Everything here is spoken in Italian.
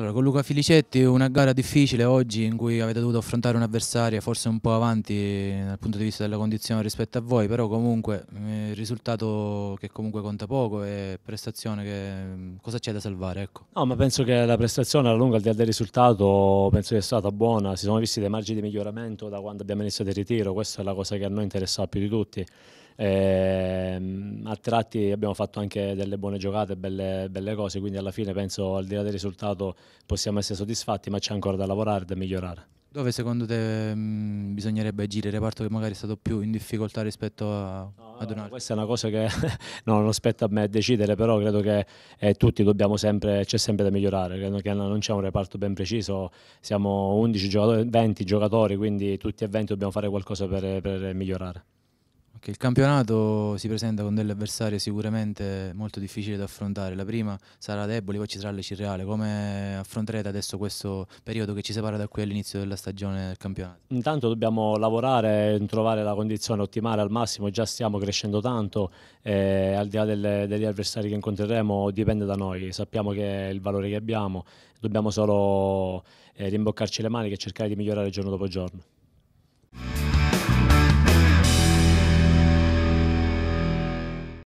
Allora, con Luca Filicetti una gara difficile oggi in cui avete dovuto affrontare un avversario forse un po' avanti eh, dal punto di vista della condizione rispetto a voi, però comunque eh, il risultato che comunque conta poco e prestazione che mm, cosa c'è da salvare? Ecco. No, ma penso che la prestazione alla lunga, al di là del risultato, penso sia stata buona, si sono visti dei margini di miglioramento da quando abbiamo iniziato il ritiro, questa è la cosa che a noi interessava più di tutti. Ehm, a tratti abbiamo fatto anche delle buone giocate, belle, belle cose, quindi alla fine penso al di là del risultato possiamo essere soddisfatti, ma c'è ancora da lavorare, da migliorare. Dove secondo te mh, mm, bisognerebbe agire? Il reparto che magari è stato più in difficoltà rispetto a, no, ad un altro? Questa è una cosa che no, non spetta a me decidere, però credo che eh, tutti dobbiamo sempre, c'è sempre da migliorare, credo che non c'è un reparto ben preciso, siamo 11 giocatori, 20 giocatori, quindi tutti e 20 dobbiamo fare qualcosa per, per migliorare che il campionato si presenta con delle avversarie sicuramente molto difficili da affrontare. La prima sarà Deboli, poi ci sarà la Cirreale. Come affronterete adesso questo periodo che ci separa da qui all'inizio della stagione del campionato? Intanto dobbiamo lavorare, trovare la condizione ottimale al massimo, già stiamo crescendo tanto, eh, al di là delle, degli avversari che incontreremo dipende da noi, sappiamo che è il valore che abbiamo, dobbiamo solo eh, rimboccarci le maniche e cercare di migliorare giorno dopo giorno.